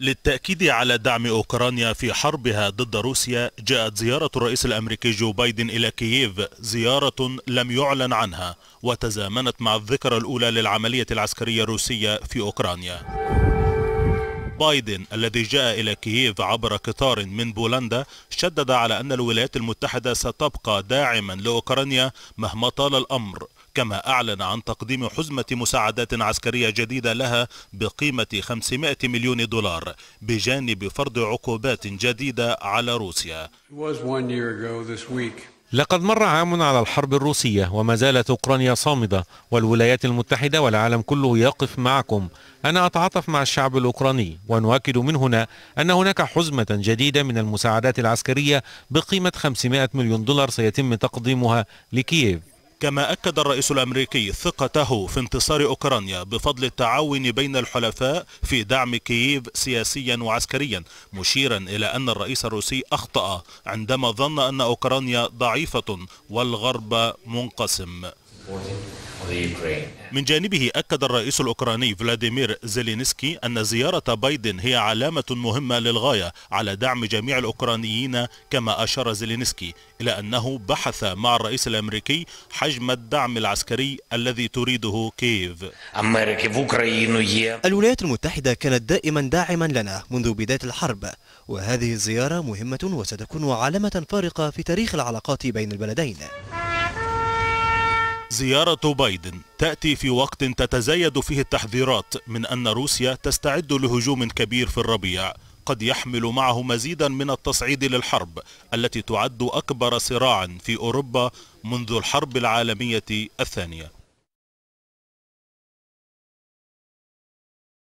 للتأكيد على دعم أوكرانيا في حربها ضد روسيا جاءت زيارة الرئيس الأمريكي جو بايدن إلى كييف زيارة لم يعلن عنها وتزامنت مع الذكرى الأولى للعملية العسكرية الروسية في أوكرانيا بايدن الذي جاء إلى كييف عبر قطار من بولندا شدد على أن الولايات المتحدة ستبقى داعما لأوكرانيا مهما طال الأمر كما أعلن عن تقديم حزمة مساعدات عسكرية جديدة لها بقيمة 500 مليون دولار بجانب فرض عقوبات جديدة على روسيا لقد مر عام على الحرب الروسية وما زالت أوكرانيا صامدة والولايات المتحدة والعالم كله يقف معكم أنا أتعاطف مع الشعب الأوكراني ونؤكد من هنا أن هناك حزمة جديدة من المساعدات العسكرية بقيمة 500 مليون دولار سيتم تقديمها لكييف كما أكد الرئيس الأمريكي ثقته في انتصار أوكرانيا بفضل التعاون بين الحلفاء في دعم كييف سياسيا وعسكريا مشيرا إلى أن الرئيس الروسي أخطأ عندما ظن أن أوكرانيا ضعيفة والغرب منقسم من جانبه أكد الرئيس الأوكراني فلاديمير زيلينسكي أن زيارة بايدن هي علامة مهمة للغاية على دعم جميع الأوكرانيين كما أشار زيلينسكي إلى أنه بحث مع الرئيس الأمريكي حجم الدعم العسكري الذي تريده كييف الولايات المتحدة كانت دائما داعما لنا منذ بداية الحرب وهذه الزيارة مهمة وستكون علامة فارقة في تاريخ العلاقات بين البلدين زيارة بايدن تأتي في وقت تتزايد فيه التحذيرات من أن روسيا تستعد لهجوم كبير في الربيع قد يحمل معه مزيدا من التصعيد للحرب التي تعد أكبر صراع في أوروبا منذ الحرب العالمية الثانية